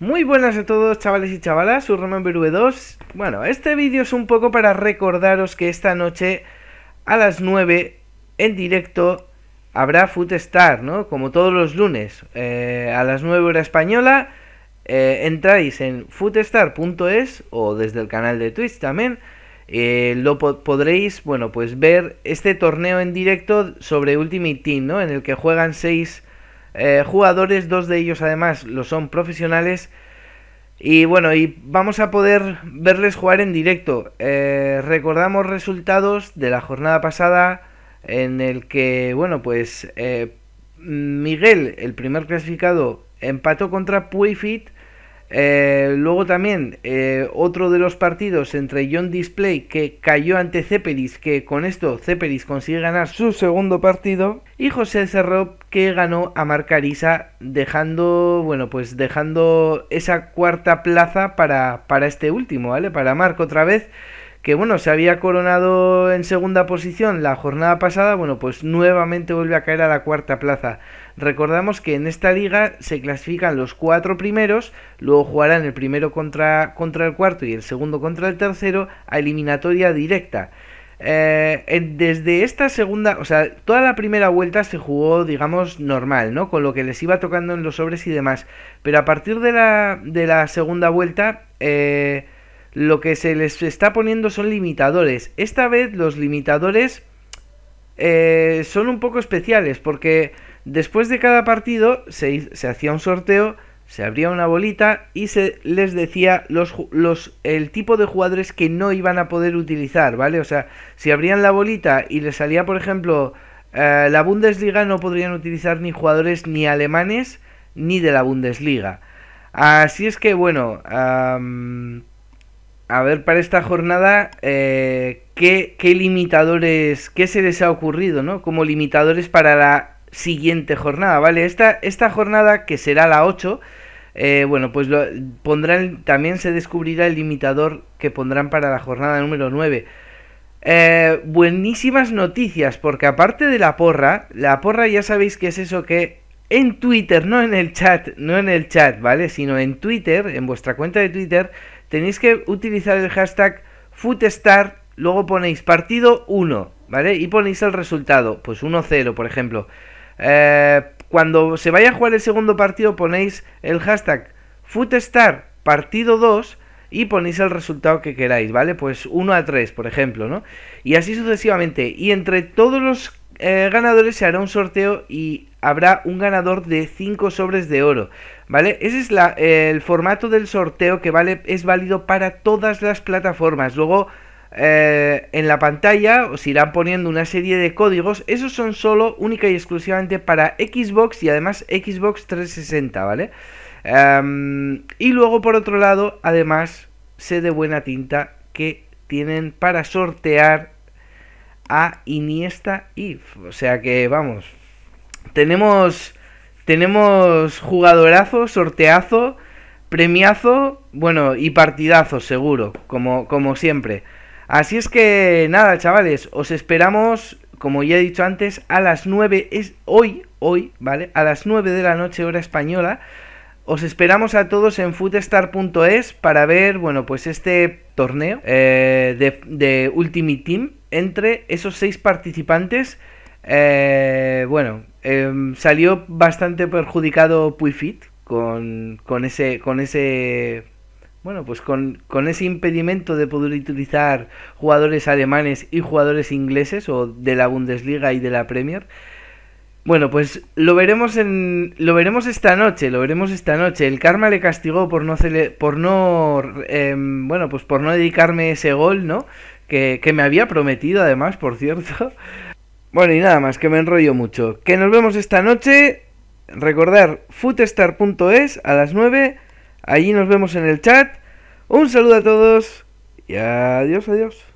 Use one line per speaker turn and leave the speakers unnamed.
Muy buenas a todos chavales y chavalas, su Roman V2. Bueno, este vídeo es un poco para recordaros que esta noche a las 9 en directo habrá Footstar, ¿no? Como todos los lunes, eh, a las 9 hora española, eh, entráis en footstar.es o desde el canal de Twitch también. Eh, lo podréis, bueno, pues ver este torneo en directo sobre Ultimate Team, ¿no? En el que juegan 6 eh, jugadores, dos de ellos además lo son profesionales. Y bueno, y vamos a poder verles jugar en directo. Eh, recordamos resultados de la jornada pasada en el que, bueno, pues eh, Miguel, el primer clasificado, empató contra Puifit eh, luego también eh, otro de los partidos entre John Display que cayó ante Cepelis, que con esto Cepelis consigue ganar su segundo partido, y José Serrop que ganó a Marcarisa dejando, bueno, pues dejando esa cuarta plaza para, para este último, ¿vale? Para Marco otra vez que bueno, se había coronado en segunda posición la jornada pasada, bueno, pues nuevamente vuelve a caer a la cuarta plaza. Recordamos que en esta liga se clasifican los cuatro primeros, luego jugarán el primero contra, contra el cuarto y el segundo contra el tercero a eliminatoria directa. Eh, desde esta segunda, o sea, toda la primera vuelta se jugó, digamos, normal, ¿no? Con lo que les iba tocando en los sobres y demás. Pero a partir de la, de la segunda vuelta, eh, lo que se les está poniendo son limitadores. Esta vez los limitadores eh, son un poco especiales porque después de cada partido se, hacía un sorteo, se abría una bolita y se les decía los, el tipo de jugadores que no iban a poder utilizar, ¿vale? O sea, si abrían la bolita y les salía, por ejemplo, eh, la Bundesliga no podrían utilizar ni jugadores ni alemanes ni de la Bundesliga. Así es que bueno, a ver, para esta jornada, eh, ¿qué, limitadores, qué se les ha ocurrido, ¿no? Como limitadores para la siguiente jornada, ¿vale? Esta, esta jornada, que será la 8, eh, bueno, pues pondrán, también se descubrirá el limitador que pondrán para la jornada número 9. Eh, buenísimas noticias, porque aparte de la porra, la porra ya sabéis que es eso que en Twitter, no en el chat, no en el chat, ¿vale? Sino en Twitter, en vuestra cuenta de Twitter, tenéis que utilizar el hashtag footstar, luego ponéis partido 1, ¿vale? Y ponéis el resultado, pues 1-0, por ejemplo. Eh, cuando se vaya a jugar el segundo partido ponéis el hashtag footstar partido 2 y ponéis el resultado que queráis, ¿vale? Pues 1 a 3, por ejemplo, ¿no? Y así sucesivamente. Y entre todos los eh, ganadores se hará un sorteo y habrá un ganador de 5 sobres de oro. ¿Vale? Ese es el formato del sorteo que vale, es válido para todas las plataformas. Luego, eh, en la pantalla os irán poniendo una serie de códigos. Esos son solo, única y exclusivamente para Xbox y además Xbox 360, ¿vale? Em, y luego, por otro lado, además, sé de buena tinta que tienen para sortear a Iniesta y O sea que, vamos, tenemos tenemos jugadorazo, sorteazo, premiazo, bueno, y partidazo seguro, como, como siempre. Así es que nada, chavales, os esperamos, como ya he dicho antes, a las 9, es hoy, hoy, ¿vale? A las 9 de la noche hora española. Os esperamos a todos en footstar.es para ver, bueno, pues este torneo eh, de, de Ultimate Team entre esos seis participantes eh, bueno, em, salió bastante perjudicado Puifit con, con ese con ese bueno, pues con, ese impedimento de poder utilizar jugadores alemanes y jugadores ingleses o de la Bundesliga y de la Premier. Bueno, pues lo veremos en lo veremos esta noche, lo veremos esta noche. El karma le castigó por no por no em, bueno, pues por no dedicarme ese gol, ¿no? Que, que me había prometido además, por cierto. Bueno, y nada más, que me enrollo mucho. Que nos vemos esta noche. Recordar, footstar.es a las 9. Allí nos vemos en el chat. Un saludo a todos y adiós, adiós.